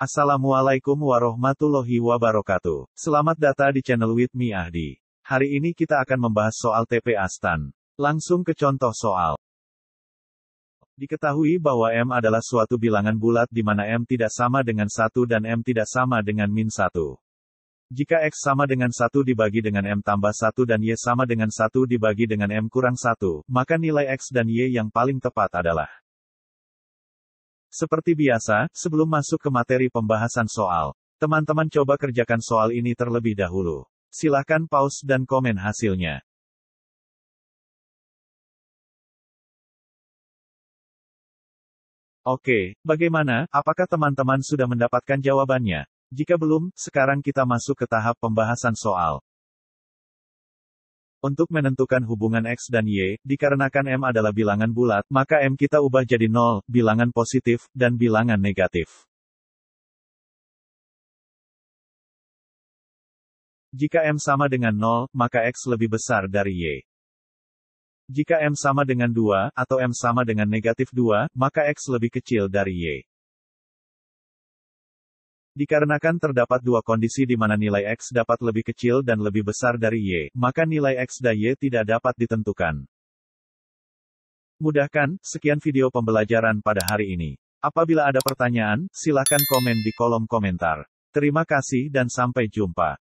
Assalamualaikum warahmatullahi wabarakatuh. Selamat datang di channel With Me Ahdi. Hari ini kita akan membahas soal TP Astan. Langsung ke contoh soal. Diketahui bahwa M adalah suatu bilangan bulat di mana M tidak sama dengan 1 dan M tidak sama dengan min 1. Jika X sama dengan 1 dibagi dengan M tambah 1 dan Y sama dengan 1 dibagi dengan M kurang 1, maka nilai X dan Y yang paling tepat adalah seperti biasa, sebelum masuk ke materi pembahasan soal, teman-teman coba kerjakan soal ini terlebih dahulu. Silahkan pause dan komen hasilnya. Oke, bagaimana? Apakah teman-teman sudah mendapatkan jawabannya? Jika belum, sekarang kita masuk ke tahap pembahasan soal. Untuk menentukan hubungan X dan Y, dikarenakan M adalah bilangan bulat, maka M kita ubah jadi 0, bilangan positif, dan bilangan negatif. Jika M sama dengan 0, maka X lebih besar dari Y. Jika M sama dengan 2, atau M sama dengan negatif 2, maka X lebih kecil dari Y. Dikarenakan terdapat dua kondisi di mana nilai X dapat lebih kecil dan lebih besar dari Y, maka nilai X dan Y tidak dapat ditentukan. Mudahkan, sekian video pembelajaran pada hari ini. Apabila ada pertanyaan, silakan komen di kolom komentar. Terima kasih dan sampai jumpa.